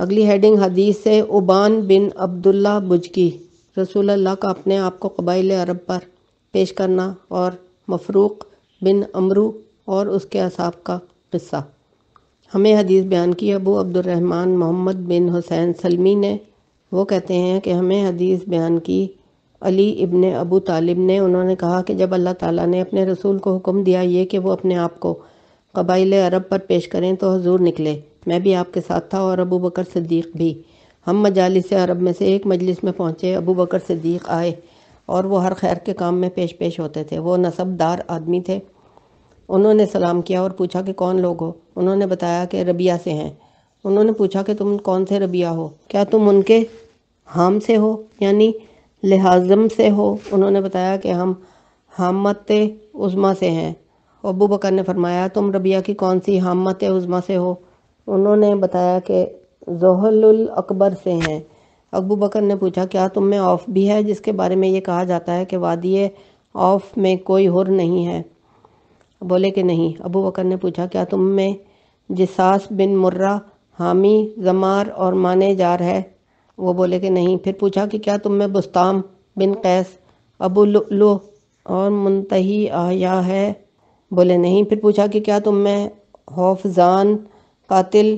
अगली हेडिंग हदीस है उबान बिन अब्दुल्ला बुजकी रसूल अल्लाह का अपने आप को कबाइल अरब पर पेश करना और मफरूक बिन अमरू और उसके असाब का किस्सा हमें हदीस बयान की अबू अब्दुलरहमान मोहम्मद बिन हुसैन सलमी ने वो कहते हैं कि हमें हदीस बयान की अली इब्न अबू तालिब ने उन्होंने कहा कि जब अल्लाह ताला ने अपने रसूल को हुक्म दिया ये कि वो अपने आप को कबाइल अरब पर पेश करें तो हजूर निकले मैं भी आपके साथ था और अबू बकर सदीक़ भी हम मजालिस अरब में से एक मजलिस में पहुँचे अबू बकर सदीक़ आए और वो हर खैर के काम में पेश पेश होते थे वो नसबदार आदमी थे उन्होंने सलाम किया और पूछा कि कौन लोग हो उन्होंने बताया कि रबिया से हैं उन्होंने पूछा कि तुम कौन से रबिया हो क्या तुम उनके हाम से हो यानी लिहाजम से हो उन्होंने बताया कि हम हामत उज़मा से हैं अबू बकर ने फरमाया तुम रबिया की कौन सी हामत उज़मा से हो उन्होंने बताया कि जहलुल अकबर से हैं अबू बकर ने पूछा क्या तुम में औफ भी है जिसके बारे में ये कहा जाता है कि वादिय औफ में कोई हुर नहीं है बोले कि नहीं अबू बकर ने पूछा क्या तुम में जिसास बिन मुर्रा हामी जमार और माने जार है वो बोले कि नहीं फिर पूछा कि क्या तुम में बुस्ताम बिन कैस अबू लो और मुंतही आया है बोले नहीं फिर पूछा कि क्या तुम में हौफजान कातिल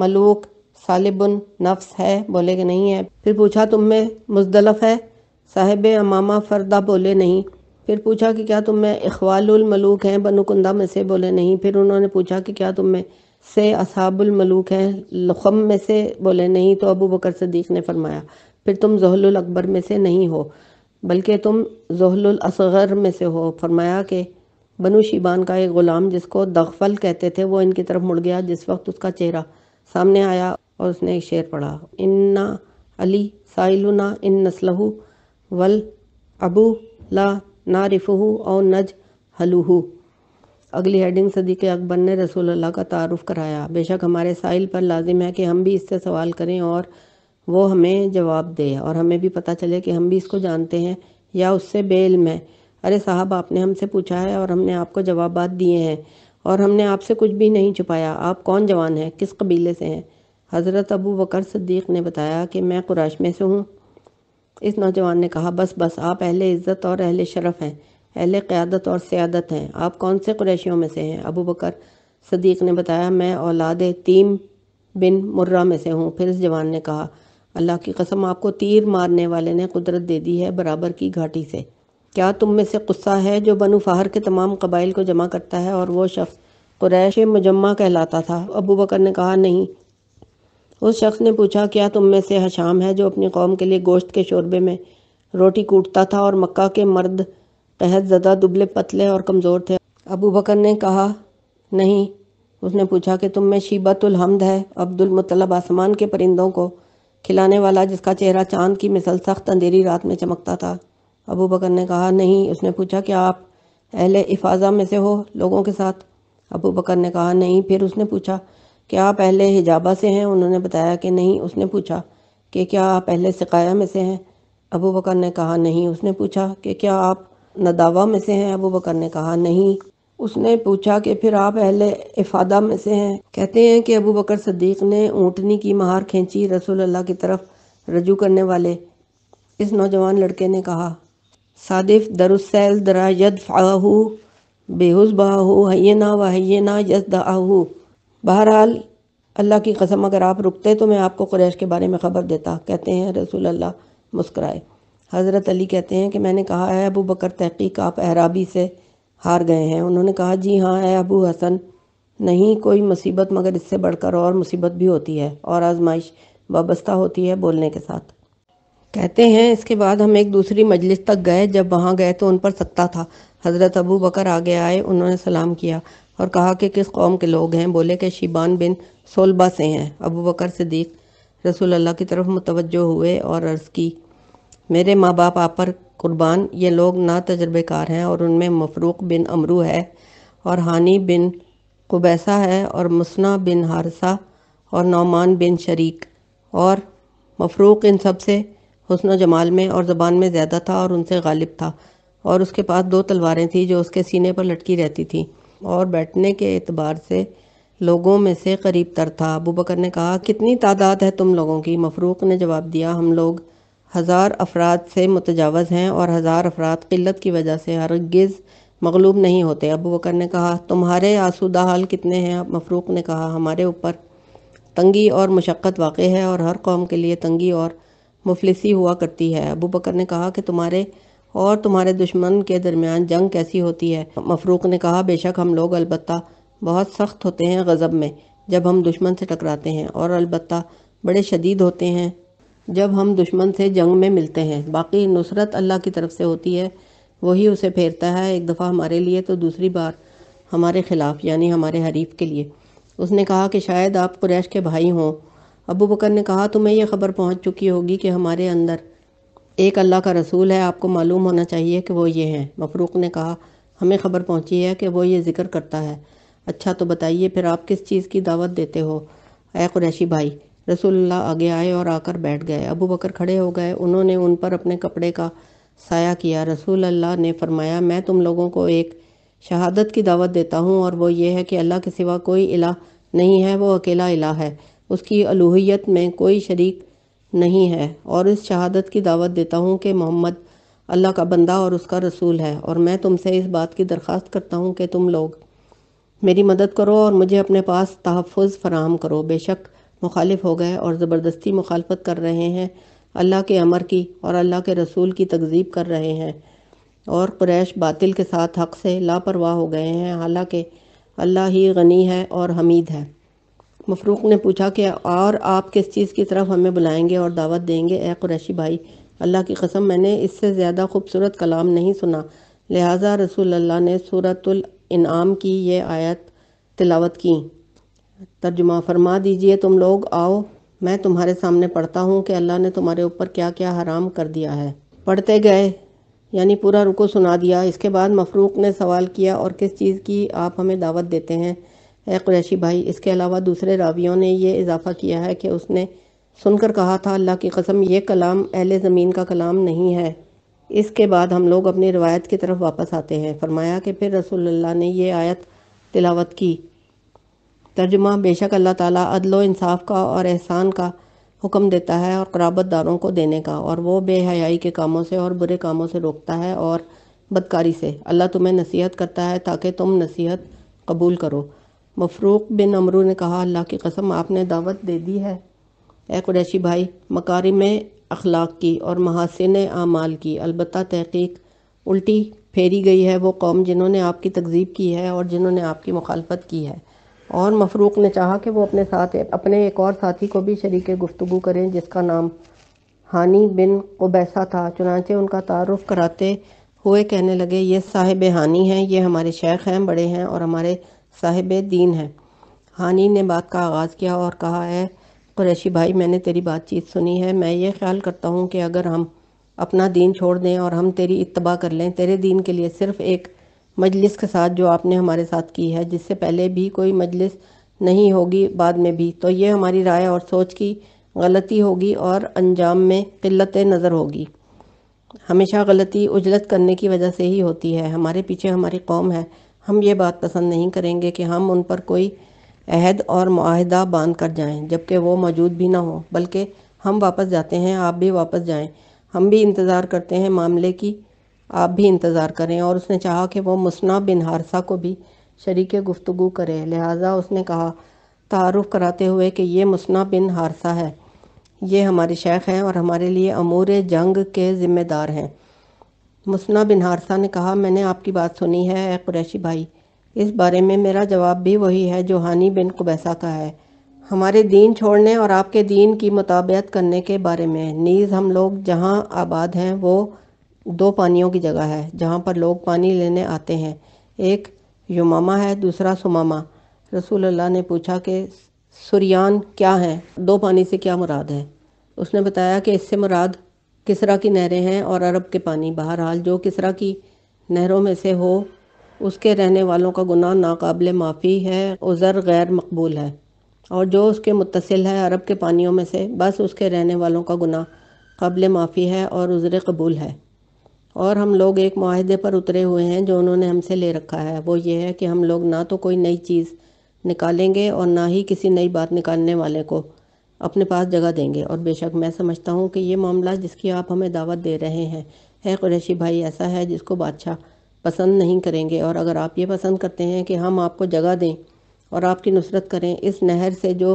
मलूक सालिबुन नफ्स है बोले कि नहीं है फिर पूछा तुम में मुजदलफ है साहिब अमामा फरदा बोले नहीं फिर पूछा कि क्या तुम में मलूक हैं बनुकुंदा में से बोले नहीं फिर उन्होंने पूछा कि क्या तुम में से असहाबुल मलूक हैं लखम में से बोले नहीं तो अबू बकर सदीक ने फरमाया फिर तुम जहलुल अकबर में से नहीं हो बल्कि तुम जहलुल असगर में से हो फरमाया कि बनु शिबान का एक ग़ुलाम जिसको दखफल कहते थे वो इनकी तरफ मुड़ गया जिस वक्त उसका चेहरा सामने आया और उसने एक शेर पढ़ा इन्ना अली साइलुना इन नस्लहु वल अबू ला नारिफहू और नज हलूहू अगली हेडिंग सदी के अकबर ने रसूल अल्लाह का तारुफ कराया बेशक हमारे साइल पर लाजिम है कि हम भी इससे सवाल करें और वो हमें जवाब दे और हमें भी पता चले कि हम भी इसको जानते हैं या उससे बेल में अरे साहब आपने हमसे पूछा है और हमने आपको जवाब दिए हैं और हमने आपसे कुछ भी नहीं छुपाया आप कौन जवान हैं किस कबीले से हैं हज़रत अबू बकर सद्दीक ने बताया कि मैं कुरैश में से हूँ इस नौजवान ने कहा बस बस आप अहले इज़्ज़त और अहले शरफ़ हैं अहले क़्यादत और सियादत हैं आप कौन से कुरैशियों में से हैं अबू बकर सदीक ने बताया मैं औलाद तीम बिन मुर्रा में से हूँ फिर इस जवान ने कहा अल्लाह की कसम आपको तीर मारने वाले ने कुदरत दे दी है बराबर की घाटी से क्या तुम में से गुस्सा है जो बनु फ़ाहर के तमाम कबाइल को जमा करता है और वो शख्स कुरैश मुजम्मा कहलाता था अबू बकर ने कहा नहीं उस शख्स ने पूछा क्या तुम में से हशाम है जो अपनी कौम के लिए गोश्त के शोरबे में रोटी कूटता था और मक्का के मर्द तहत ज़दा दुबले पतले और कमज़ोर थे अबू बकर ने कहा नहीं उसने पूछा कि तुम में शीबतुल हमद है अब्दुल मुतलब आसमान के परिंदों को खिलाने वाला जिसका चेहरा चांद की मिसल सख्त अंधेरी रात में चमकता था अबू बकर ने कहा नहीं उसने पूछा कि आप अहले हिफाजा में से हो लोगों के साथ अबू बकर ने कहा नहीं फिर उसने पूछा कि आप अहले हिजाबा से हैं उन्होंने बताया कि नहीं उसने पूछा कि क्या आप अहले सिकाया में से हैं अबू बकर ने कहा नहीं उसने पूछा कि क्या आप नदावा में से हैं अबू बकर ने कहा नहीं उसने पूछा कि फिर आप अहले इफादा में से हैं कहते हैं कि अबू बकर सदीक ने ऊँटनी की महार खींची रसूल अल्लाह की तरफ रजू करने वाले इस नौजवान लड़के ने कहा सादिफ दरुसैल दरा यद फ़ाहू बेहुस बहाहू हयना व हयना यद आहू बहरहाल अल्लाह की कसम अगर आप रुकते तो मैं आपको कुरैश के बारे में ख़बर देता कहते हैं रसूल अल्लाह मुस्कराए हज़रत अली कहते हैं कि मैंने कहा है अबू बकर तहकीक आप अहराबी से हार गए हैं उन्होंने कहा जी हाँ है अबू हसन नहीं कोई मुसीबत मगर इससे बढ़कर और मुसीबत भी होती है और आजमाइश वाबस्ता होती है बोलने के साथ कहते हैं इसके बाद हम एक दूसरी मजलिस तक गए जब वहाँ गए तो उन पर सत्ता था हज़रत अबू बकर आगे आए उन्होंने सलाम किया और कहा कि किस कौम के लोग हैं बोले कि शिबान बिन सोलबा से हैं अबू बकर सिद्दीक रसूल अल्लाह की तरफ मुतवजो हुए और अर्ज़ की मेरे माँ बाप आप पर कुर्बान ये लोग ना तजर्बेकार हैं और उनमें मफरूक बिन अमरू है और हानि बिन कुबैसा है और मुसना बिन हारसा और नौमान बिन शरीक और मफरूक इन सब से हसन जमाल में और ज़बान में ज़्यादा था और उनसे गालिब था और उसके पास दो तलवारें थीं जो उसके सीने पर लटकी रहती थी और बैठने के एतबार से लोगों में से करीब तर था अबू बकर ने कहा कितनी तादाद है तुम लोगों की मफरूक ने जवाब दिया हम लोग हज़ार अफराद से मुतजावज़ हैं और हज़ार अफराद किल्लत की वजह से हरगज़ मगलूब नहीं होते अबू बकर ने कहा तुम्हारे आसूदा हाल कितने हैं मफरूक ने कहा हमारे ऊपर तंगी और मशक्क़त वाक़ है और हर कौम के लिए तंगी और मुफलिसी हुआ करती है अबू बकर ने कहा कि तुम्हारे और तुम्हारे दुश्मन के दरमियान जंग कैसी होती है मफरूक ने कहा बेशक हम लोग अलबत् बहुत सख्त होते हैं गज़ब में जब हम दुश्मन से टकराते हैं और अलबत् बड़े शदीद होते हैं जब हम दुश्मन से जंग में मिलते हैं बाकी नुसरत अल्लाह की तरफ से होती है वही उसे फेरता है एक दफ़ा हमारे लिए तो दूसरी बार हमारे ख़िलाफ़ यानी हमारे हरीफ के लिए उसने कहा कि शायद आप कुरैश के भाई हों अबू बकर ने कहा तुम्हें यह खबर पहुंच चुकी होगी कि हमारे अंदर एक अल्लाह का रसूल है आपको मालूम होना चाहिए कि वो ये हैं मफरूक ने कहा हमें खबर पहुंची है कि वो ये जिक्र करता है अच्छा तो बताइए फिर आप किस चीज़ की दावत देते हो ऐ कुरैशी भाई रसूलुल्लाह आगे आए और आकर बैठ गए अबू बकर खड़े हो गए उन्होंने उन पर अपने कपड़े का साया किया रसूल अल्लाह ने फरमाया मैं तुम लोगों को एक शहादत की दावत देता हूँ और वो ये है कि अल्लाह के सिवा कोई इला नहीं है वो अकेला इला है उसकी अलूहियत में कोई शरीक नहीं है और इस शहादत की दावत देता हूँ कि मोहम्मद अल्लाह का बंदा और उसका रसूल है और मैं तुमसे इस बात की दरख्वास्त करता हूँ कि तुम लोग मेरी मदद करो और मुझे अपने पास तहफ़ फराहम करो बेशक मुखालिफ हो गए और ज़बरदस्ती मुखालफत कर रहे हैं अल्लाह के अमर की और अल्लाह के रसूल की तकजीब कर रहे हैं और क्रैश बातिल के साथ हक से लापरवाह हो गए हैं हालांकि अल्लाह ही गनी है और हमीद है मफरूक ने पूछा कि और आप किस चीज़ की तरफ हमें बुलाएंगे और दावत देंगे ए कुरैशी भाई अल्लाह की कसम मैंने इससे ज़्यादा खूबसूरत कलाम नहीं सुना लिहाजा रसूल अल्लाह ने सूरतम की ये आयत तिलावत की तर्जुमा फरमा दीजिए तुम लोग आओ मैं तुम्हारे सामने पढ़ता हूँ कि अल्लाह ने तुम्हारे ऊपर क्या क्या हराम कर दिया है पढ़ते गए यानी पूरा रुको सुना दिया इसके बाद मफरूक ने सवाल किया और किस चीज़ की आप हमें दावत देते हैं है क्रैशी भाई इसके अलावा दूसरे रावियों ने यह इजाफ़ा किया है कि उसने सुनकर कहा था अल्लाह की कसम ये कलाम अहल ज़मीन का कलाम नहीं है इसके बाद हम लोग अपनी रवायत की तरफ वापस आते हैं फरमाया कि फिर रसोल्ला ने यह आयत तिलावत की तर्जुमा बेशक अल्लाह ताला अदलो इंसाफ का और एहसान का हुक्म देता है और कराबत दारों को देने का और वो बेहयाई के कामों से और बुरे कामों से रोकता है और बदकारी से अल्लाह तुम्हें नसीहत करता है ताकि तुम नसीहत कबूल करो मफरूक बिन अमरू ने कहा अल्लाह की कसम आपने दावत दे दी है ए कुरैशी भाई मकारी में अखलाक की और महासिन आमाल की अलबत् तहकीक उल्टी फेरी गई है वो कौम जिन्होंने आपकी तकजीब की है और जिन्होंने आपकी मुखालफत की है और मफरूक ने चाहा कि वो अपने साथ अपने एक और साथी को भी शरीक गुफ्तु करें जिसका नाम हानी बिन कोबैसा था चुनाचे उनका तारफ़ कराते हुए कहने लगे ये साहिब हानी हैं ये हमारे शेख हैं बड़े हैं और हमारे साहिब दीन हैं हानि ने बात का आगाज़ किया और कहा है क्रैशी भाई मैंने तेरी बातचीत सुनी है मैं ये ख्याल करता हूँ कि अगर हम अपना दीन छोड़ दें और हम तेरी इतबा कर लें तेरे दीन के लिए सिर्फ़ एक मजलिस के साथ जो आपने हमारे साथ की है जिससे पहले भी कोई मजलिस नहीं होगी बाद में भी तो ये हमारी राय और सोच की गलती होगी और अंजाम में किल्लत नज़र होगी हमेशा गलती उजलत करने की वजह से ही होती है हमारे पीछे हमारी कौम है हम ये बात पसंद नहीं करेंगे कि हम उन पर कोई अहद और माहदा बांध कर जाएं जबकि वो मौजूद भी ना हो बल्कि हम वापस जाते हैं आप भी वापस जाएं हम भी इंतज़ार करते हैं मामले की आप भी इंतज़ार करें और उसने चाहा कि वो मुस्ना बिन हारसा को भी शरीक गुफ्तु करे लिहाजा उसने कहा तारफ़ कराते हुए कि ये मुस्ना बिन हारसा है ये हमारे शेख हैं और हमारे लिए अमूर जंग के ज़िम्मेदार हैं मुस्ना बिन हारसा ने कहा मैंने आपकी बात सुनी है ए कुरैशी भाई इस बारे में मेरा जवाब भी वही है जो हानी बिन कुबैसा का है हमारे दीन छोड़ने और आपके दीन की मुताबियत करने के बारे में नीज़ हम लोग जहाँ आबाद हैं वो दो पानियों की जगह है जहाँ पर लोग पानी लेने आते हैं एक युमामा है दूसरा सुमामा रसूल अल्लाह ने पूछा कि सुरियान क्या है दो पानी से क्या मुराद है उसने बताया कि इससे मुराद किसरा की नहरें हैं और अरब के पानी बहरहाल जो किसरा की नहरों में से हो उसके रहने वालों का गुनाह नाकबिल माफ़ी है उज़र गैर मकबूल है और जो उसके मुतसिल है अरब के पानियों में से बस उसके रहने वालों का गुनाह काबिल माफ़ी है और उज़र कबूल है और हम लोग एक माहदे पर उतरे हुए हैं जो उन्होंने हमसे ले रखा है वो ये है कि हम लोग ना तो कोई नई चीज़ निकालेंगे और ना ही किसी नई बात निकालने वाले को अपने पास जगह देंगे और बेशक मैं समझता हूँ कि ये मामला जिसकी आप हमें दावत दे रहे हैं है कुरैशी भाई ऐसा है जिसको बादशाह पसंद नहीं करेंगे और अगर आप ये पसंद करते हैं कि हम आपको जगह दें और आपकी नुसरत करें इस नहर से जो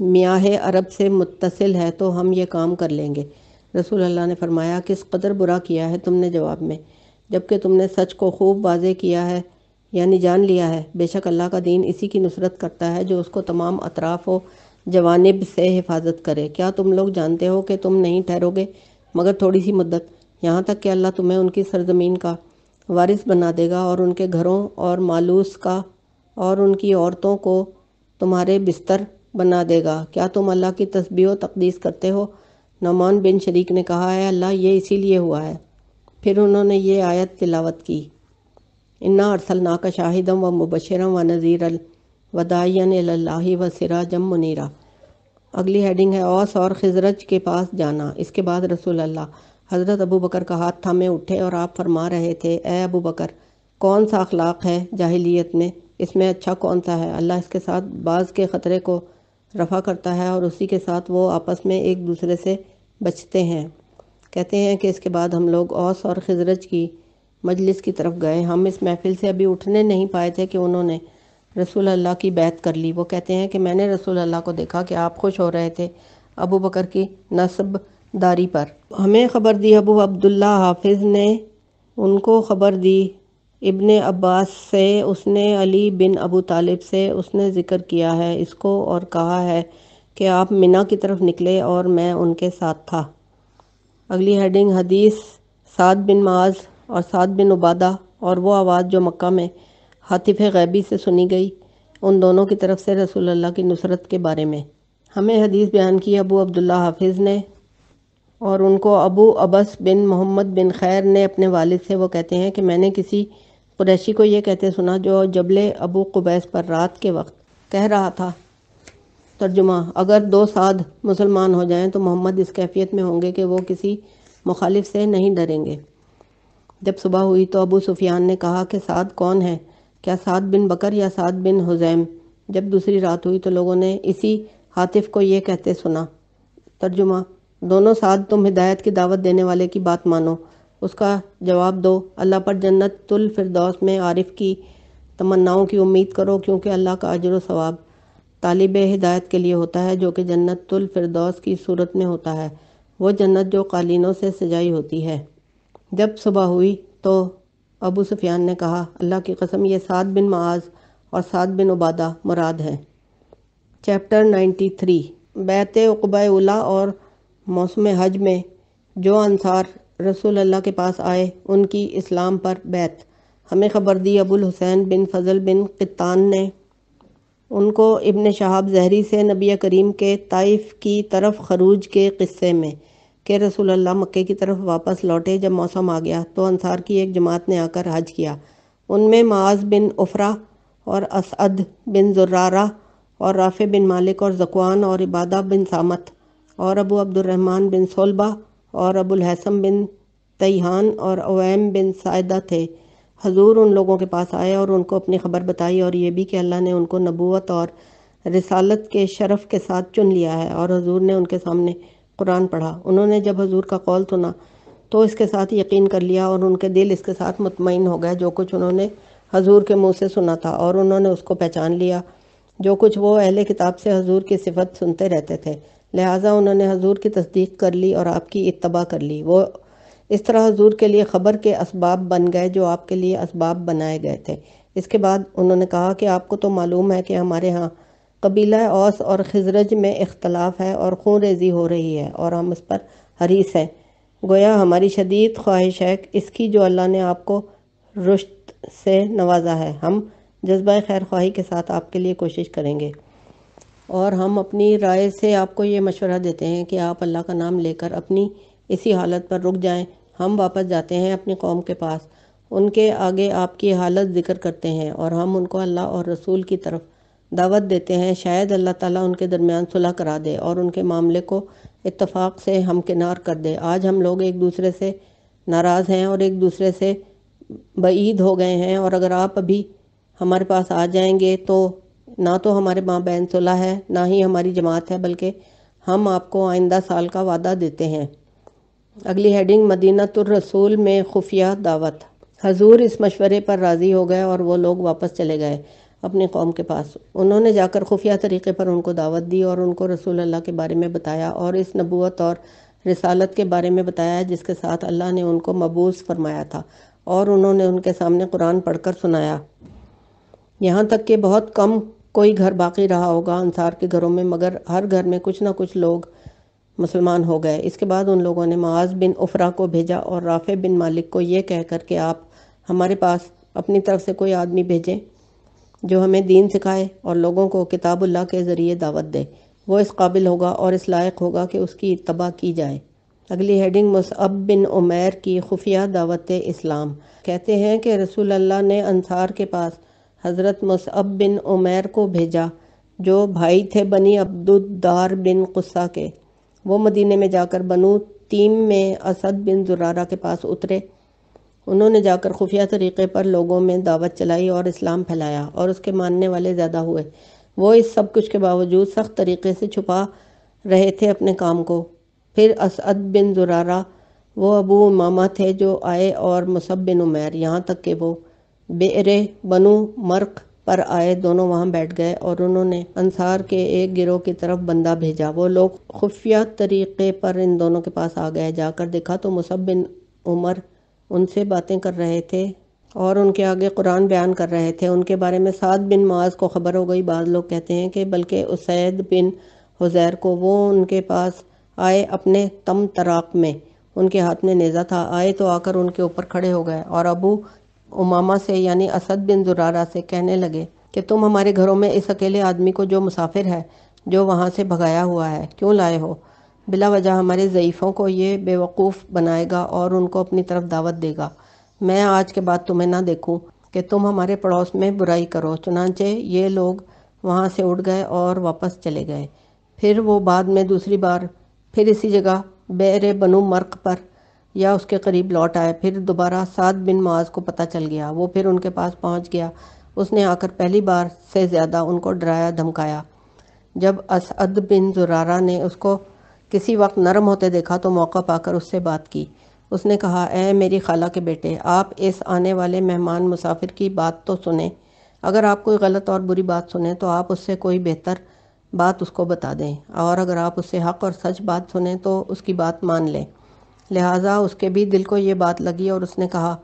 मियाह अरब से मुतसिल है तो हम ये काम कर लेंगे रसूल अल्लाह ने फरमाया किस कदर बुरा किया है तुमने जवाब में जबकि तुमने सच को खूब वाजे किया है यानी जान लिया है बेशक अल्लाह का दीन इसी की नुसरत करता है जो उसको तमाम अतराफ़ हो जवानब से हिफाजत करे क्या तुम लोग जानते हो कि तुम नहीं ठहरोगे मगर थोड़ी सी मदद यहाँ तक कि अल्लाह तुम्हें उनकी सरजमीन का वारिस बना देगा और उनके घरों और मालूस का और उनकी औरतों को तुम्हारे बिस्तर बना देगा क्या तुम अल्लाह की तस्बी तकदीस करते हो नमान बिन शरीक ने कहा है अल्लाह ये इसीलिए हुआ है फिर उन्होंने ये आयत तिलावत की इन्ना अरसल का शाहिदम व मुबशरम व नज़ीरल वदायन व सिराजम मुनीरा अगली हेडिंग है औस और खजरज के पास जाना इसके बाद रसूल अल्लाह हज़रत अबू बकर का हाथ थामे उठे और आप फरमा रहे थे ए अबू बकर कौन सा अखलाक है जाहिलियत में इसमें अच्छा कौन सा है अल्लाह इसके साथ बाज़ के ख़तरे को रफा करता है और उसी के साथ वो आपस में एक दूसरे से बचते हैं कहते हैं कि इसके बाद हम लोग औस और खजरज की मजलिस की तरफ गए हम इस महफिल से अभी उठने नहीं पाए थे कि उन्होंने रसूल अल्लाह की बैत कर ली वो कहते हैं कि मैंने रसूल अल्लाह को देखा कि आप खुश हो रहे थे अबू बकर की दारी पर हमें ख़बर दी अबू अब्दुल्ला हाफिज़ ने उनको ख़बर दी इब्न अब्बास से उसने अली बिन अबू तालिब से उसने ज़िक्र किया है इसको और कहा है कि आप मिना की तरफ निकले और मैं उनके साथ था अगली हेडिंग हदीस साद बिन माज और साद बिन उबादा और वो आवाज़ जो मक्का में हातिफ़ गैबी से सुनी गई उन दोनों की तरफ से रसूल अल्लाह की नुसरत के बारे में हमें हदीस बयान की अबू अब्दुल्ला हाफिज़ ने और उनको अबू अबस बिन मोहम्मद बिन खैर ने अपने वालिद से वो कहते हैं कि मैंने किसी कुरैशी को ये कहते सुना जो जबल अबू कुबैस पर रात के वक्त कह रहा था तर्जुमा अगर दो साध मुसलमान हो जाएं तो मोहम्मद इस कैफियत में होंगे कि वो किसी मुखालिफ से नहीं डरेंगे जब सुबह हुई तो अबू सुफियान ने कहा कि साध कौन है क्या सात बिन बकर या सात बिन हुजैम जब दूसरी रात हुई तो लोगों ने इसी हातिफ को ये कहते सुना तर्जुमा दोनों साथ तुम हिदायत की दावत देने वाले की बात मानो उसका जवाब दो अल्लाह पर जन्नत तुल फिरदौस में आरिफ की तमन्नाओं की उम्मीद करो क्योंकि अल्लाह का अजर सवाब तालिब हिदायत के लिए होता है जो कि जन्नत तुल फिरदौस की सूरत में होता है वो जन्नत जो कालीनों से सजाई होती है जब सुबह हुई तो अबू सुफियान ने कहा अल्लाह की कसम ये सात बिन माज और सात बिन उबादा मुराद है चैप्टर नाइन्टी थ्री बैत उला और मौसम हज में जो अनसार रसूल अल्लाह के पास आए उनकी इस्लाम पर बैत हमें खबर दी अबुल हुसैन बिन फजल बिन कितान ने उनको इब्ने शहाब जहरी से नबी करीम के ताइफ की तरफ खरूज के किस्से में के रसूल अल्लाह मक्के की तरफ वापस लौटे जब मौसम आ गया तो अंसार की एक जमात ने आकर हज किया उनमें माज बिन उफरा और असद बिन जुर्रारा और राफ़े बिन मालिक और जकवान और इबादा बिन सामत और अबू अब्दुलरहमान बिन सोलबा और हसम बिन तैहान और अवैम बिन सायदा थे हजूर उन लोगों के पास आए और उनको अपनी खबर बताई और ये भी कि अल्लाह ने उनको नबूत और रिसालत के शरफ़ के साथ चुन लिया है और हजूर ने उनके सामने कुरान पढ़ा उन्होंने जब हजूर का कौल सुना तो इसके साथ यकीन कर लिया और उनके दिल इसके साथ मुतमिन हो गए जो कुछ उन्होंने हजूर के मुंह से सुना था और उन्होंने उसको पहचान लिया जो कुछ वो अहले किताब से हजूर की सिफत सुनते रहते थे लिहाजा उन्होंने हजूर की तस्दीक कर ली और आपकी इतबा कर ली वो इस तरह हजूर के लिए ख़बर के इसबाब बन गए जो आपके लिए इसबाब बनाए गए थे इसके बाद उन्होंने कहा कि आपको तो मालूम है कि हमारे यहाँ कबीला औस और खजरज में इख्तलाफ है और खून रेजी हो रही है और हम उस पर हरीस हैं गोया हमारी शदीद ख्वाहिश है इसकी जो अल्लाह ने आपको रुश्त से नवाजा है हम जज्बा खैर ख्वाही के साथ आपके लिए कोशिश करेंगे और हम अपनी राय से आपको ये मशवरा देते हैं कि आप अल्लाह का नाम लेकर अपनी इसी हालत पर रुक जाएं हम वापस जाते हैं अपनी कौम के पास उनके आगे आपकी हालत जिक्र करते हैं और हम उनको अल्लाह और रसूल की तरफ दावत देते हैं शायद अल्लाह ताला उनके दरमियान सुलह करा दे और उनके मामले को इतफ़ाक़ से हमकिनार कर दे आज हम लोग एक दूसरे से नाराज़ हैं और एक दूसरे से बईद हो गए हैं और अगर आप अभी हमारे पास आ जाएंगे तो ना तो हमारे माँ बहन सुलह है ना ही हमारी जमात है बल्कि हम आपको आइंदा साल का वादा देते हैं अगली हेडिंग मदीना रसूल में खुफिया दावत हजूर इस मशवरे पर राज़ी हो गए और वो लोग वापस चले गए अपने कौम के पास उन्होंने जाकर खुफिया तरीके पर उनको दावत दी और उनको रसूल अल्लाह के बारे में बताया और इस नबूत और रिसालत के बारे में बताया जिसके साथ अल्लाह ने उनको मबूस फरमाया था और उन्होंने उनके सामने कुरान पढ़कर सुनाया यहाँ तक कि बहुत कम कोई घर बाकी रहा होगा अंसार के घरों में मगर हर घर में कुछ ना कुछ लोग मुसलमान हो गए इसके बाद उन लोगों ने माज बिन उफरा को भेजा और राफ़े बिन मालिक को ये कहकर कि आप हमारे पास अपनी तरफ से कोई आदमी भेजें जो हमें दीन सिखाए और लोगों को किताबुल्ला के ज़रिए दावत दे वो इस काबिल होगा और इस लायक होगा कि उसकी इतबा की जाए अगली हेडिंग मुसअब बिन उमैर की खुफिया दावत इस्लाम कहते हैं कि रसूल अल्लाह ने अंसार के पास हज़रत मुसअब बिन उमैर को भेजा जो भाई थे बनी अब्दुद्दार बिन गुस्सा के वो मदीने में जाकर बनु तीम में असद बिन जुरारा के पास उतरे उन्होंने जाकर खुफिया तरीके पर लोगों में दावत चलाई और इस्लाम फैलाया और उसके मानने वाले ज़्यादा हुए वो इस सब कुछ के बावजूद सख्त तरीके से छुपा रहे थे अपने काम को फिर असद बिन जुरारा वो अबू मामा थे जो आए और मुसब बिन उमैर यहाँ तक कि वो बेरे बनु मर्क पर आए दोनों वहाँ बैठ गए और उन्होंने अंसार के एक गिरोह की तरफ बंदा भेजा वो लोग खुफिया तरीके पर इन दोनों के पास आ गए जाकर देखा तो मुसब बिन उमर उनसे बातें कर रहे थे और उनके आगे कुरान बयान कर रहे थे उनके बारे में सात बिन माज को ख़बर हो गई बाद लोग कहते हैं कि बल्कि उसैद बिन हुजैर को वो उनके पास आए अपने तम तराक में उनके हाथ में नेज़ा था आए तो आकर उनके ऊपर खड़े हो गए और अबू उमामा से यानी असद बिन जुरारा से कहने लगे कि तुम हमारे घरों में इस अकेले आदमी को जो मुसाफिर है जो वहाँ से भगाया हुआ है क्यों लाए हो बिला वजह हमारे ज़यीफ़ों को ये बेवकूफ़ बनाएगा और उनको अपनी तरफ दावत देगा मैं आज के बाद तुम्हें ना देखूँ कि तुम हमारे पड़ोस में बुराई करो चुनाचे ये लोग वहाँ से उठ गए और वापस चले गए फिर वो बाद में दूसरी बार फिर इसी जगह बैर बनु मर्क पर या उसके करीब लौट आए फिर दोबारा सात बिन माज को पता चल गया वो फिर उनके पास पहुँच गया उसने आकर पहली बार से ज़्यादा उनको डराया धमकाया जब असद बिन जुरारा ने उसको किसी वक्त नरम होते देखा तो मौका पाकर उससे बात की उसने कहा ए मेरी खाला के बेटे आप इस आने वाले मेहमान मुसाफिर की बात तो सुने अगर आप कोई गलत और बुरी बात सुने तो आप उससे कोई बेहतर बात उसको बता दें और अगर आप उससे हक और सच बात सुने तो उसकी बात मान लें लिहाजा उसके भी दिल को ये बात लगी और उसने कहा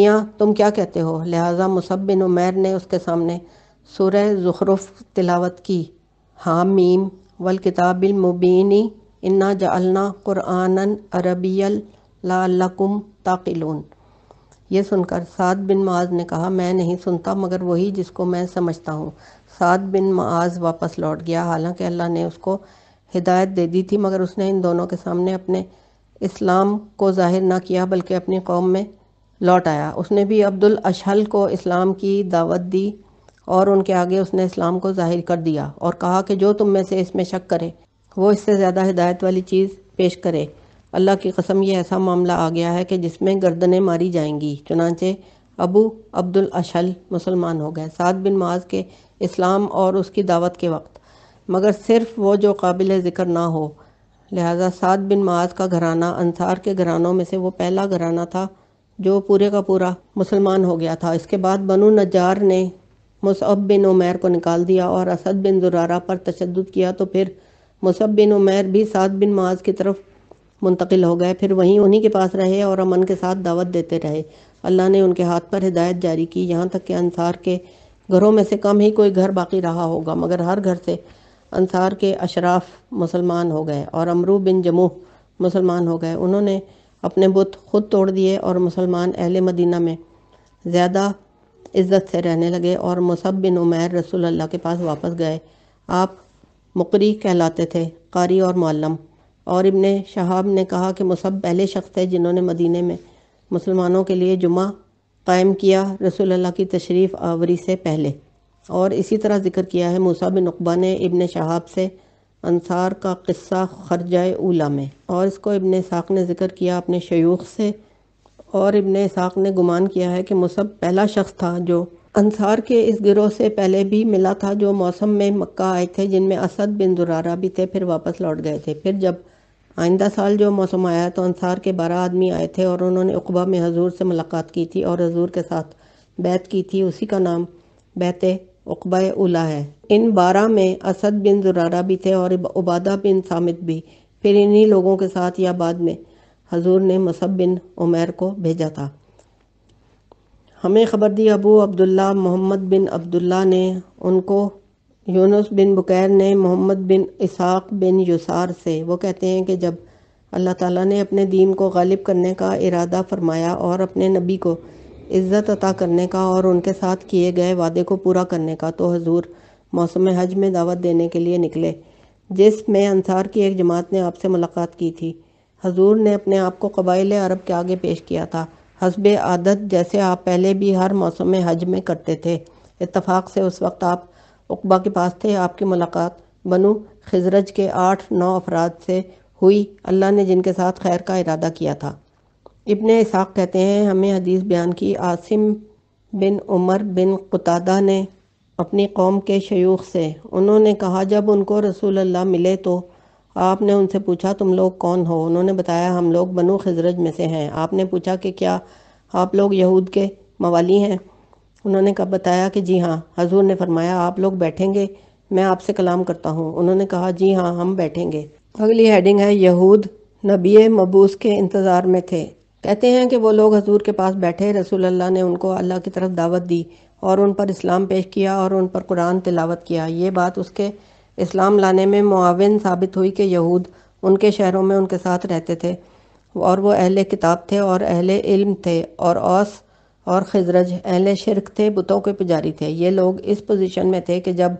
मियाँ तुम क्या कहते हो लिहाजा मुसबिन उमैर ने उसके सामने सुरह ज़ुखरुफ तिलावत की हाँ मीम वल किताबिल मुबीनी इन्ना जलना क़ुरआन अरबियल लाकुम ताकिलून ये सुनकर साद बिन माज ने कहा मैं नहीं सुनता मगर वही जिसको मैं समझता हूँ साद बिन माज वापस लौट गया हालांकि अल्लाह ने उसको हिदायत दे दी थी मगर उसने इन दोनों के सामने अपने इस्लाम को जाहिर ना किया बल्कि अपनी कौम में लौट आया उसने भी अब्दुल अशहल को इस्लाम की दावत दी और उनके आगे उसने इस्लाम को जाहिर कर दिया और कहा कि जो तुम में से इसमें शक करे वो इससे ज़्यादा हिदायत वाली चीज़ पेश करे अल्लाह की कसम ये ऐसा मामला आ गया है कि जिसमें गर्दनें मारी जाएंगी चुनाचे अबू अब्दुल अशल मुसलमान हो गए सात बिन माज के इस्लाम और उसकी दावत के वक्त मगर सिर्फ वो जो काबिल ज़िक्र ना हो लिहाजा सात बिन माज का घराना अंसार के घरानों में से वो पहला घराना था जो पूरे का पूरा मुसलमान हो गया था इसके बाद बनु नजार ने मुसअब बिन उमैर को निकाल दिया और असद बिन जुरारा पर तशद किया तो फिर मुसब बिन उमैर भी सात बिन माज की तरफ मुंतकिल हो गए फिर वहीं उन्हीं के पास रहे और अमन के साथ दावत देते रहे अल्लाह ने उनके हाथ पर हिदायत जारी की यहाँ तक कि अनसार के घरों में से कम ही कोई घर बाकी रहा होगा मगर हर घर से अनसार के अशराफ मुसलमान हो गए और अमरू बिन जमूह मुसलमान हो गए उन्होंने अपने बुत खुद तोड़ दिए और मुसलमान अहल मदीना में ज़्यादा इज़्ज़त से रहने लगे और मुसब बिन उमैर रसूल अल्लाह के पास वापस गए आप मकरी कहलाते थे कारी और मालम और इबन शहाब ने कहा कि मुसब पहले शख्स थे जिन्होंने मदीने में मुसलमानों के लिए जुमा कायम किया रसूल की तशरीफ़ आवरी से पहले और इसी तरह जिक्र किया है मूसा बिन उकबा ने इबन शहाब से अंसार का किस्सा खरजाए ऊला में और इसको इबन साख ने जिक्र किया अपने शयूख से और इबन साख ने गुमान किया है कि मुसब पहला शख्स था जो अंसार के इस गिरोह से पहले भी मिला था जो मौसम में मक्का आए थे जिनमें असद बिन दुरारा भी थे फिर वापस लौट गए थे फिर जब आइंदा साल जो मौसम आया तो अंसार के बारह आदमी आए थे और उन्होंने अक़बा में हजूर से मुलाकात की थी और हजूर के साथ बैत की थी उसी का नाम बैत अकबा उला है इन बारह में असद बिन दुरारा भी थे और उबादा बिन सामिद भी फिर इन्हीं लोगों के साथ या बाद में हजूर ने मसब बिन उमैर को भेजा था हमें ख़बर दी अबू अब्दुल्ला मोहम्मद बिन अब्दुल्ला ने उनको यूनुस बिन बुकैर ने मोहम्मद बिन इसाक बिन युसार से वो कहते हैं कि जब अल्लाह ताला ने अपने दीन को गालिब करने का इरादा फरमाया और अपने नबी को इज़्ज़त अता करने का और उनके साथ किए गए वादे को पूरा करने का तो हजूर मौसम हज में दावत देने के लिए निकले जिसमें अंसार की एक जमात ने आपसे मुलाकात की थी हजूर ने अपने आप को कबाइल अरब के आगे पेश किया था हसब आदत जैसे आप पहले भी हर मौसम में हज में करते थे इतफ़ाक़ से उस वक्त आप उकबा के पास थे आपकी मुलाकात बनु खजरज के आठ नौ अफराद से हुई अल्लाह ने जिनके साथ खैर का इरादा किया था इबन इसाक कहते हैं हमें हदीस बयान की आसिम बिन उमर बिन कुतादा ने अपनी कौम के शयूख से उन्होंने कहा जब उनको रसूल अल्लाह मिले तो आपने उनसे पूछा तुम लोग कौन हो उन्होंने बताया हम लोग बनु खजरज में से हैं आपने पूछा कि क्या आप लोग यहूद के मवाली हैं उन्होंने कब बताया कि जी हाँ हजूर ने फरमाया आप लोग बैठेंगे मैं आपसे कलाम करता हूँ उन्होंने कहा जी हाँ हम बैठेंगे अगली हेडिंग है यहूद नबी मबूस के इंतज़ार में थे कहते हैं कि वो लोग हजूर के पास बैठे रसूल अल्लाह ने उनको अल्लाह की तरफ दावत दी और उन पर इस्लाम पेश किया और उन पर कुरान तिलावत किया ये बात उसके इस्लाम लाने में मुआवन साबित हुई कि यहूद उनके शहरों में उनके साथ रहते थे और वो अहले किताब थे और अहले इल्म थे और औस और खजरज अहले शिरक थे बुतों के पुजारी थे ये लोग इस पोजीशन में थे कि जब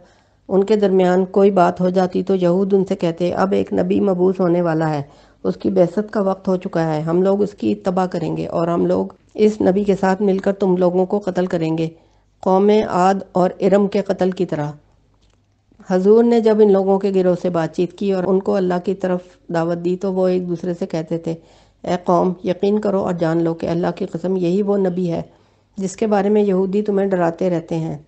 उनके दरमियान कोई बात हो जाती तो यहूद उनसे कहते अब एक नबी मबूस होने वाला है उसकी बेसत का वक्त हो चुका है हम लोग उसकी इतबा करेंगे और हम लोग इस नबी के साथ मिलकर तुम लोगों को कत्ल करेंगे कौम आद और इरम के कत्ल की तरह हजूर ने जब इन लोगों के गिरोह से बातचीत की और उनको अल्लाह की तरफ दावत दी तो वो एक दूसरे से कहते थे ए कौम यकीन करो और जान लो कि अल्लाह की कसम यही वो नबी है जिसके बारे में यहूदी तुम्हें डराते रहते हैं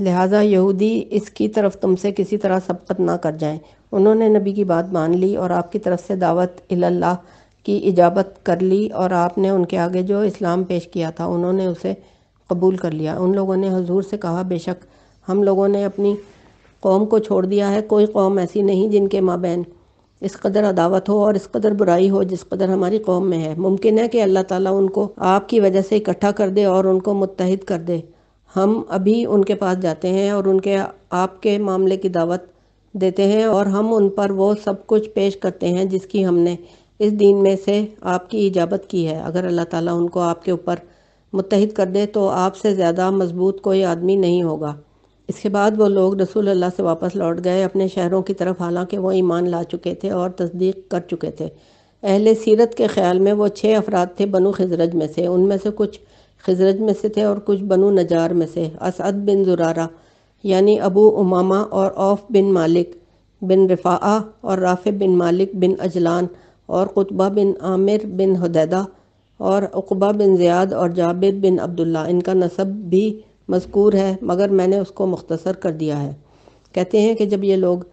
लिहाजा यहूदी इसकी तरफ तुमसे किसी तरह सबकत ना कर जाए उन्होंने नबी की बात मान ली और आपकी तरफ से दावत इल्लाह की इजाबत कर ली और आपने उनके आगे जो इस्लाम पेश किया था उन्होंने उसे कबूल कर लिया उन लोगों ने हजूर से कहा बेशक हम लोगों ने अपनी कौम को छोड़ दिया है कोई कौम ऐसी नहीं जिनके माबेन इस कदर अदावत हो और इस कदर बुराई हो जिस कदर हमारी कौम में है मुमकिन है कि अल्लाह ताला उनको आपकी वजह से इकट्ठा कर दे और उनको मुतहद कर दे हम अभी उनके पास जाते हैं और उनके आपके मामले की दावत देते हैं और हम उन पर वो सब कुछ पेश करते हैं जिसकी हमने इस दिन में से आपकी इजाबत की है अगर अल्लाह ताला उनको आपके ऊपर मुतहद कर दे तो आपसे ज़्यादा मजबूत कोई आदमी नहीं होगा इसके बाद वो लोग रसूल अल्लाह से वापस लौट गए अपने शहरों की तरफ हालांकि वो ईमान ला चुके थे और तस्दीक कर चुके थे अहल सीरत के ख्याल में वो छः अफराद थे बनु खजरज में से उनमें से कुछ खजरज में से थे और कुछ बनु नजार में से असद बिन जुरारा यानी अबू उमामा और औफ बिन मालिक बिन रफ़ा और राफ़ बिन मालिक बिन अजलान और कुतबा बिन आमिर बिन हदैदा और अकबा बिन ज़ियाद और जाबिर बिन अब्दुल्ला इनका नसब भी मजकूर है मगर मैंने उसको मुख्तसर कर दिया है कहते हैं कि जब ये लोग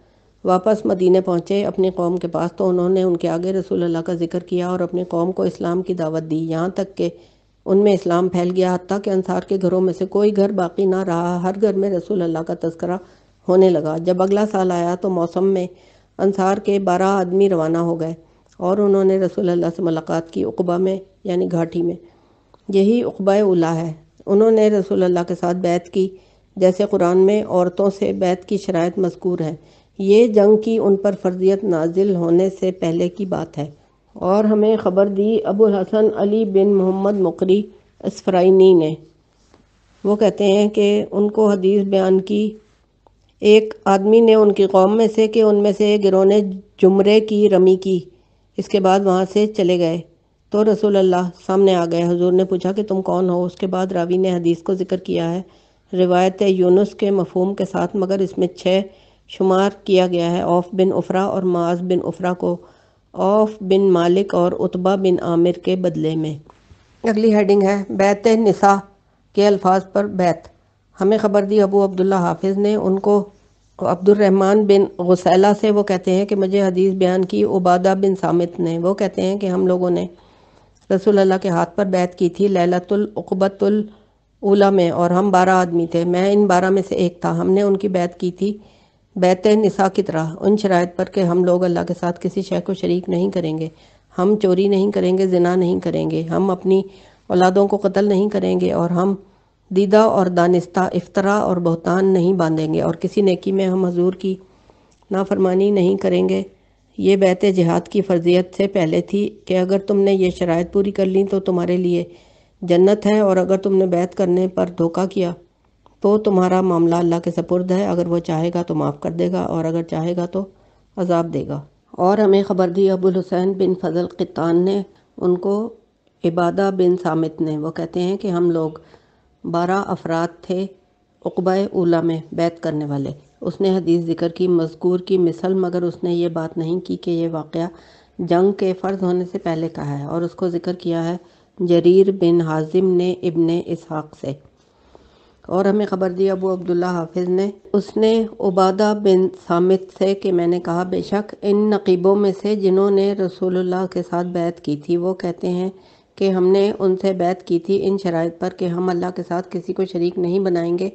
वापस मदीने पहुँचे अपनी कौम के पास तो उन्होंने उनके आगे रसूल अल्लाह का जिक्र किया और अपनी कौम को इस्लाम की दावत दी यहाँ तक कि उनमें इस्लाम फैल गया हती के अनसार के घरों में से कोई घर बाकी ना रहा हर घर में रसूल अल्लाह का तस्करा होने लगा जब अगला साल आया तो मौसम में अनसार के बारह आदमी रवाना हो गए और उन्होंने रसूल अल्लाह से मुलाकात की उकबा में यानी घाटी में यही उकबा उला है उन्होंने रसूल अल्लाह के साथ बैत की जैसे कुरान में औरतों से बैत की शरात मजकूर है ये जंग की उन पर फर्जियत नाजिल होने से पहले की बात है और हमें खबर दी अबू हसन अली बिन मोहम्मद मकरी असफराइनी ने वो कहते हैं कि उनको हदीस बयान की एक आदमी ने उनकी कौम में से कि उनमें से गिरोह ने जुमरे की रमी की इसके बाद वहाँ से चले गए तो रसूल अल्लाह सामने आ गए हजूर ने पूछा कि तुम कौन हो उसके बाद रावी ने हदीस को जिक्र किया है रिवायत यूनुस के मफहम के साथ मगर इसमें छः शुमार किया गया है औफ बिन उफ़रा और माज बिन उफ़रा को औफ बिन मालिक और उतबा बिन आमिर के बदले में अगली हेडिंग है बैत नसा के अल्फाज पर बैत हमें ख़बर दी अबू अब्दुल्ला हाफिज़ ने उनको अब्दुलरहमान बिन गसैला से वो कहते हैं कि मुझे हदीस बयान की उबादा बिन सामित ने वो कहते हैं कि हम लोगों ने रसूल अल्लाह के हाथ पर बैत की थी लैलतुल उकबतुल में और हम बारह आदमी थे मैं इन बारह में से एक था हमने उनकी बैत की थी बैत निसा की तरह उन शरात पर कि हम लोग अल्लाह के साथ किसी शह को शरीक नहीं करेंगे हम चोरी नहीं करेंगे जिना नहीं करेंगे हम अपनी औलादों को कत्ल नहीं करेंगे और हम दीदा और दानिस्ता इफ्तरा और बहुतान नहीं बांधेंगे और किसी नेकी में हम हजूर की नाफरमानी नहीं करेंगे ये बैत जिहाद की फर्जियत से पहले थी कि अगर तुमने ये शराय पूरी कर ली तो तुम्हारे लिए जन्नत है और अगर तुमने बैत करने पर धोखा किया तो तुम्हारा मामला अल्लाह के सपुर्द है अगर वह चाहेगा तो माफ़ कर देगा और अगर चाहेगा तो अजाब देगा और हमें ख़बर दी अबुल हुसैन बिन फजल क़तान ने उनको इबादा बिन सामित ने वो कहते हैं कि हम लोग बारह अफराद थे उकबा उला में बैत करने वाले उसने हदीस जिक्र की मजकूर की मिसल मगर उसने ये बात नहीं की कि यह वाक़ जंग के फ़र्ज होने से पहले का है और उसको जिक्र किया है जरीर बिन हाजिम ने इबन इसहाक से और हमें ख़बर दी अबू अब्दुल्ला हाफिज़ ने उसने उबादा बिन सामित से कि मैंने कहा बेशक इन नकीबों में से जिन्होंने रसूलुल्लाह के साथ बैत की थी वो कहते हैं कि हमने उनसे बैत की थी इन शराइ पर कि हम अल्लाह के साथ किसी को शरीक नहीं बनाएंगे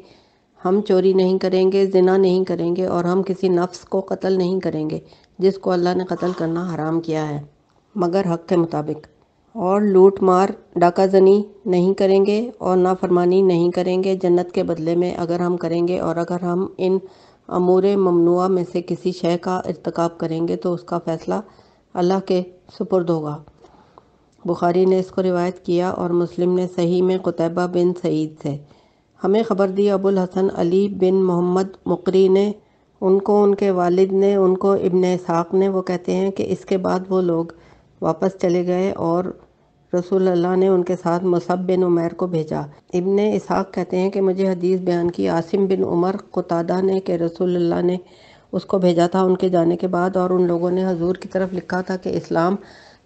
हम चोरी नहीं करेंगे ज़िना नहीं करेंगे और हम किसी नफ्स को कत्ल नहीं करेंगे जिसको अल्लाह ने कत्ल करना हराम किया है मगर हक़ के मुताबिक और लूट मार डाकाजनी नहीं करेंगे और नाफरमानी नहीं करेंगे जन्नत के बदले में अगर हम करेंगे और अगर हम इन अमूर ममनुआ में से किसी शय का इरतकब करेंगे तो उसका फ़ैसला अल्लाह के सुपुर्द होगा बुखारी ने इसको रिवायत किया और मुस्लिम ने सही में कुतैबा बिन सईद से हमें ख़बर दी अबुल हसन अली बिन मोहम्मद मुकरी ने उनको उनके वालिद ने उनको इबन इसहाक ने वो कहते हैं कि इसके बाद वो लोग वापस चले गए और रसूल अल्लाह ने उनके साथ मुसब बिन उमर को भेजा इबन इसहाक कहते हैं कि मुझे हदीस बयान की आसिम बिन उमर कोतादा ने कि रसूल अल्लाह ने उसको भेजा था उनके जाने के बाद और उन लोगों ने हजूर की तरफ लिखा था कि इस्लाम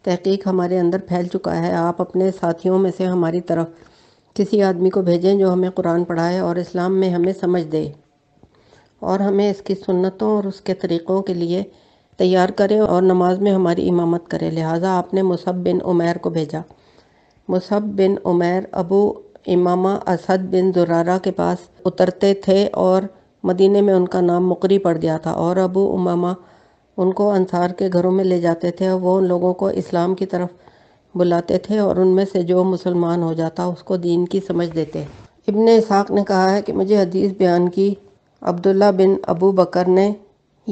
तहकीक हमारे अंदर फैल चुका है आप अपने साथियों में से हमारी तरफ किसी आदमी को भेजें जो हमें कुरान पढ़ाए और इस्लाम में हमें समझ दे और हमें इसकी सुन्नतों और उसके तरीक़ों के लिए तैयार करें और नमाज में हमारी इमामत करें लिहाजा आपने मुसब बिन उमैर को भेजा Musab bin Umair Abu Imama Asad bin Zurara के पास उतरते थे और मदीने में उनका नाम मुकरी पड़ गया था और अबू उमामा उनको अंसार के घरों में ले जाते थे और वो उन लोगों को इस्लाम की तरफ बुलाते थे और उनमें से जो मुसलमान हो जाता उसको दीन की समझ देते इबन इसहाक ने कहा है कि मुझे हदीस बयान की अब्दुल्ला बिन अबू बकर ने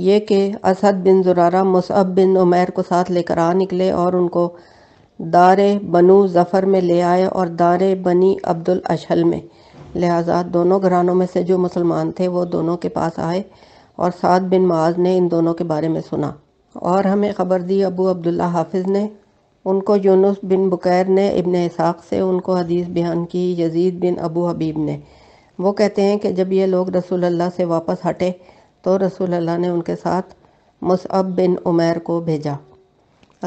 यह कि Asad bin Zurara Musab bin Umair को साथ लेकर आ निकले और उनको दार बनु जफ़र में ले आए और दार बनी अब्दुल अशल में लिहाजा दोनों घरानों में से जो मुसलमान थे वो दोनों के पास आए और साद बिन माज ने इन दोनों के बारे में सुना और हमें ख़बर दी अबू अब्दुल्ला हाफिज़ ने उनको यूनुस बिन बुकैर ने इबन इसाक से उनको हदीस बयान की यजीद बिन अबू हबीब ने वो कहते हैं कि जब ये लोग रसूल अल्लाह से वापस हटे तो रसूल अल्लाह ने उनके साथ मुसअब बिन उमैर को भेजा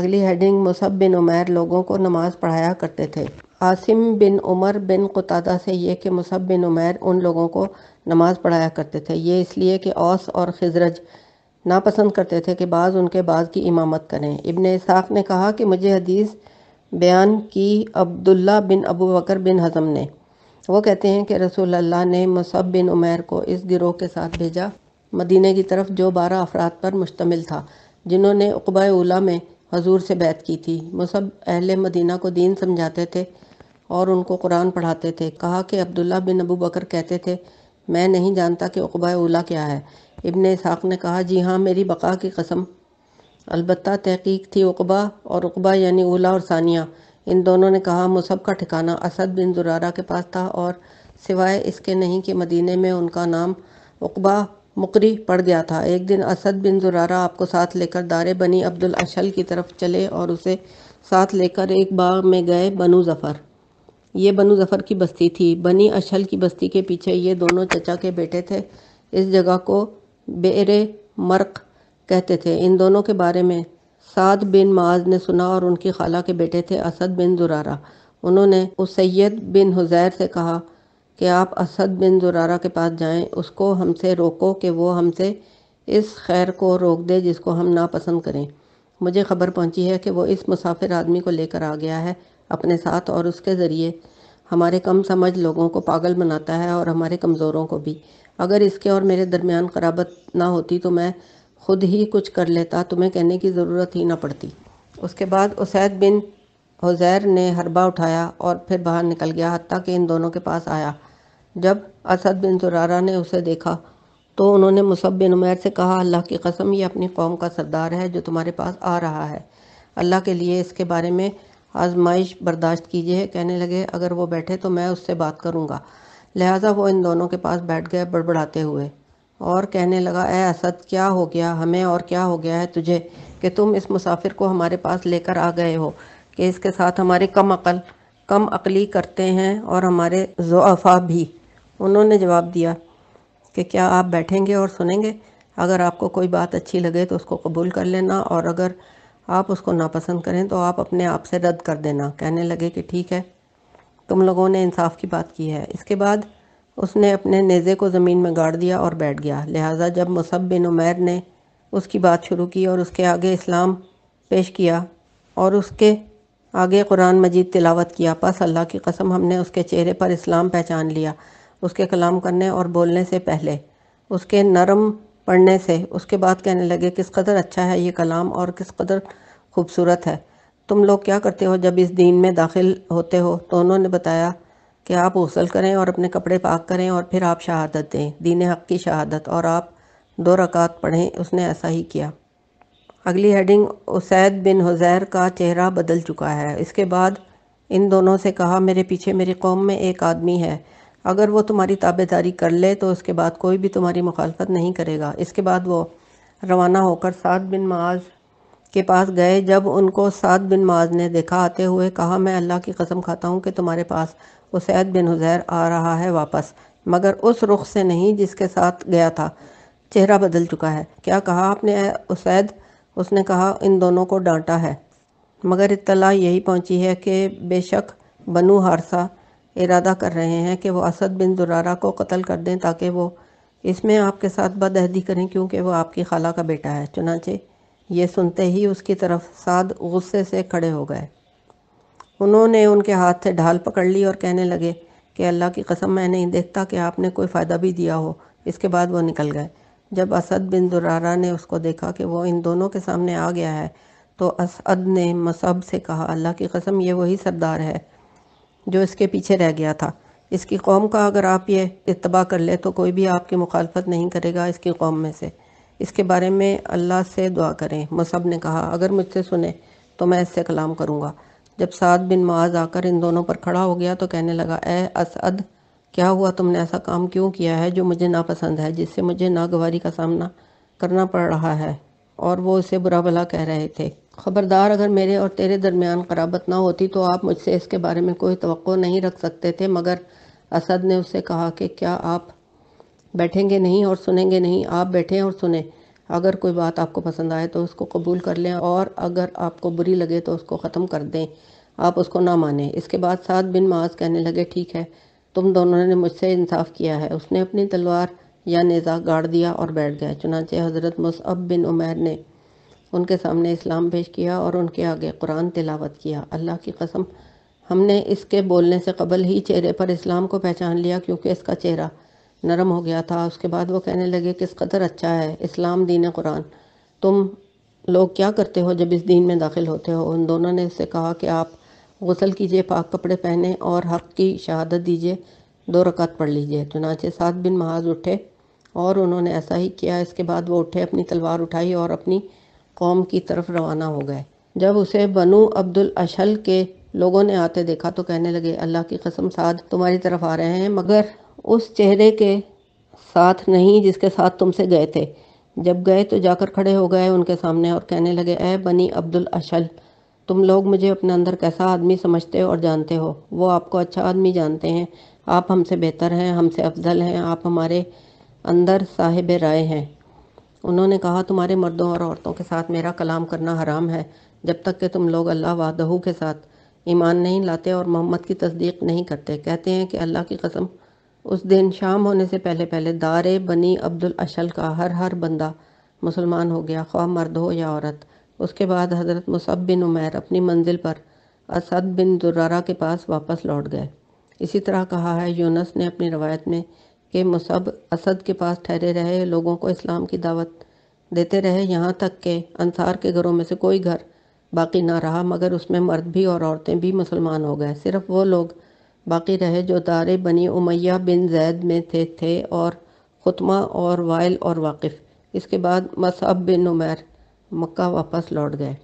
अगली हेडिंग मुसअब बिन उमैर लोगों को नमाज़ पढ़ाया करते थे आसिम बिन उमर बिन कुतादा से ये कि मुसअब बिन उमैर उन लोगों को नमाज़ पढ़ाया करते थे ये इसलिए कि औस और खजरज नापसंद करते थे कि बाज़ उनके बाद की इमामत करें इबन इसाक ने कहा कि मुझे हदीस बयान की अब्दुल्ला बिन अबू बकर बिन हज़म ने वो कहते हैं कि रसोल्ला ने मसब बिन उमैर को इस गिरोह के साथ भेजा मदीने की तरफ जो बारह अफराद पर मुश्तमिल था जिन्होंने उकबा उला में हजूर से बैत की थी मुसब अहल मदीना को दीन समझाते थे और उनको कुरान पढ़ाते थे कहा कि अब्दुल्ला बिन अबू बकर कहते थे मैं नहीं जानता कि उकबा उला क्या है इबन इसहाक ने कहा जी हाँ मेरी बका की कसम अलबत् तहकीक थी उकबा और उकबा यानी ओला और सानिया इन दोनों ने कहा मुसब का ठिकाना असद बिन दुरारा के पास था और सिवाय इसके नहीं कि मदीने में उनका नाम उकबा मुकरी पड़ गया था एक दिन असद बिन जुरारा आपको साथ लेकर दारे बनी अब्दुल अशल की तरफ चले और उसे साथ लेकर एक बाग में गए बनु जफ़र ये बनु जफ़र की बस्ती थी बनी अशल की बस्ती के पीछे ये दोनों चचा के बेटे थे इस जगह को बेर मर्क कहते थे इन दोनों के बारे में साद बिन माज ने सुना और उनकी खाला के बेटे थे असद बिन जुरारा उन्होंने सैयद बिन हुजैर से कहा कि आप असद बिन जुरारा के पास जाएं उसको हमसे रोको कि वो हमसे इस खैर को रोक दे जिसको हम नापसंद करें मुझे खबर पहुंची है कि वो इस मुसाफिर आदमी को लेकर आ गया है अपने साथ और उसके ज़रिए हमारे कम समझ लोगों को पागल बनाता है और हमारे कमज़ोरों को भी अगर इसके और मेरे दरमियान कराबत ना होती तो मैं खुद ही कुछ कर लेता तुम्हें कहने की ज़रूरत ही ना पड़ती उसके बाद उसैद बिन हुजैर ने हरबा उठाया और फिर बाहर निकल गया हती कि इन दोनों के पास आया जब असद बिन जुरारा ने उसे देखा तो उन्होंने मुसब बिन उमैर से कहा अल्लाह की कसम ये अपनी कौम का सरदार है जो तुम्हारे पास आ रहा है अल्लाह के लिए इसके बारे में आजमाइश बर्दाश्त कीजिए कहने लगे अगर वो बैठे तो मैं उससे बात करूँगा लिहाजा वो इन दोनों के पास बैठ गया बड़बड़ाते हुए और कहने लगा ए असद क्या हो गया हमें और क्या हो गया है तुझे कि तुम इस मुसाफिर को हमारे पास लेकर आ गए हो कि इसके साथ हमारे कम अकल कम अकली करते हैं और हमारे जोफ़ा भी उन्होंने जवाब दिया कि क्या आप बैठेंगे और सुनेंगे अगर आपको कोई बात अच्छी लगे तो उसको कबूल कर लेना और अगर आप उसको नापसंद करें तो आप अपने आप से रद्द कर देना कहने लगे कि ठीक है तुम लोगों ने इंसाफ की बात की है इसके बाद उसने अपने नेज़े को ज़मीन में गाड़ दिया और बैठ गया लिहाजा जब मुसब बिन उमैर ने उसकी बात शुरू की और उसके आगे इस्लाम पेश किया और उसके आगे कुरान मजीद तिलावत किया पस अल्लाह की कसम हमने उसके चेहरे पर इस्लाम पहचान लिया उसके कलाम करने और बोलने से पहले उसके नरम पढ़ने से उसके बाद कहने लगे किस कदर अच्छा है ये कलाम और किस कदर खूबसूरत है तुम लोग क्या करते हो जब इस दीन में दाखिल होते हो तो उन्होंने बताया कि आप गसल करें और अपने कपड़े पाक करें और फिर आप शहादत दें दीन हक़ की शहादत और आप दो रकात पढ़ें उसने ऐसा ही किया अगली हेडिंग उसैद बिन हुजैर का चेहरा बदल चुका है इसके बाद इन दोनों से कहा मेरे पीछे मेरी कौम में एक आदमी है अगर वो तुम्हारी ताबेदारी कर ले तो उसके बाद कोई भी तुम्हारी मुखालफत नहीं करेगा इसके बाद वो रवाना होकर सात बिन माज के पास गए जब उनको सात बिन माज ने देखा आते हुए कहा मैं अल्लाह की कसम खाता हूँ कि तुम्हारे पास उसैद बिन हुजैर आ रहा है वापस मगर उस रुख से नहीं जिसके साथ गया था चेहरा बदल चुका है क्या कहा आपने उसैद उसने कहा इन दोनों को डांटा है मगर इतला यही पहुंची है कि बेशक बनु हारसा इरादा कर रहे हैं कि वो असद बिन दुरारा को कत्ल कर दें ताकि वो इसमें आपके साथ बदहदी करें क्योंकि वो आपकी खाला का बेटा है चुनाचे ये सुनते ही उसकी तरफ साद गुस्से से खड़े हो गए उन्होंने उनके हाथ से ढाल पकड़ ली और कहने लगे कि अल्लाह की कसम मैं नहीं देखता कि आपने कोई फ़ायदा भी दिया हो इसके बाद वो निकल गए जब असद बिन दुरारा ने उसको देखा कि वो इन दोनों के सामने आ गया है तो असद ने मसहब से कहा अल्लाह की कसम ये वही सरदार है जो इसके पीछे रह गया था इसकी कौम का अगर आप ये इतबा कर ले तो कोई भी आपकी मुखालफत नहीं करेगा इसकी कौम में से इसके बारे में अल्लाह से दुआ करें मसब ने कहा अगर मुझसे सुने तो मैं इससे कलाम करूँगा जब साद बिन माज आकर इन दोनों पर खड़ा हो गया तो कहने लगा ए असद क्या हुआ तुमने ऐसा काम क्यों किया है जो मुझे नापसंद है जिससे मुझे नागवारी का सामना करना पड़ रहा है और वो उसे बुरा भला कह रहे थे ख़बरदार अगर मेरे और तेरे दरमियान कराबत ना होती तो आप मुझसे इसके बारे में कोई तो नहीं रख सकते थे मगर असद ने उससे कहा कि क्या आप बैठेंगे नहीं और सुनेंगे नहीं आप बैठें और सुने अगर कोई बात आपको पसंद आए तो उसको कबूल कर लें और अगर आपको बुरी लगे तो उसको ख़त्म कर दें आप उसको ना माने इसके बाद सात बिन माज कहने लगे ठीक है तुम दोनों ने मुझसे इंसाफ किया है उसने अपनी तलवार या नेज़ा गाड़ दिया और बैठ गया चुनाचे हज़रत मुसअब बिन उमैर ने उनके सामने इस्लाम पेश किया और उनके आगे कुरान तिलावत किया अल्लाह की कसम हमने इसके बोलने से कबल ही चेहरे पर इस्लाम को पहचान लिया क्योंकि इसका चेहरा नरम हो गया था उसके बाद वो कहने लगे किस कदर अच्छा है इस्लाम दीन कुरान तुम लोग क्या करते हो जब इस दीन में दाखिल होते हो उन दोनों ने उससे कहा कि आप गसल कीजिए पाक कपड़े पहने और हक़ की शहादत दीजिए दो रकात पढ़ लीजिए चुनाचे सात बिन महाज उठे और उन्होंने ऐसा ही किया इसके बाद वो उठे अपनी तलवार उठाई और अपनी कौम की तरफ रवाना हो गए जब उसे बनु अब्दुल अशल के लोगों ने आते देखा तो कहने लगे अल्लाह की कसम साध तुम्हारी तरफ आ रहे हैं मगर उस चेहरे के साथ नहीं जिसके साथ तुमसे गए थे जब गए तो जाकर खड़े हो गए उनके सामने और कहने लगे ए बनी अब्दुल अशल तुम लोग मुझे अपने अंदर कैसा आदमी समझते हो और जानते हो वो आपको अच्छा आदमी जानते हैं आप हमसे बेहतर हैं हमसे अफजल हैं आप हमारे अंदर साहिब राय हैं उन्होंने कहा तुम्हारे मर्दों और औरतों के साथ मेरा कलाम करना हराम है जब तक कि तुम लोग अल्लाह वादहू के साथ ईमान नहीं लाते और मोहम्मद की तस्दीक नहीं करते कहते हैं कि अल्लाह की कसम उस दिन शाम होने से पहले पहले दार बनी अब्दुल अशल का हर हर बंदा मुसलमान हो गया ख्वा मर्द हो या औरत उसके बाद हज़रत मुसब बिन उमैर अपनी मंजिल पर असद बिन दुर्रा के पास वापस लौट गए इसी तरह कहा है यूनस ने अपनी रवायत में कि मुसब असद के पास ठहरे रहे लोगों को इस्लाम की दावत देते रहे यहाँ तक के अंसार के घरों में से कोई घर बाकी ना रहा मगर उसमें मर्द भी और औरतें भी मुसलमान हो गए सिर्फ वो लोग बाकी रहे जो दारे बनी उमैया बिन जैद में थे थे और खुतमा और वायल और वाकिफ़ इसके बाद मसअब बिन उमैर मक्का वापस लौट गए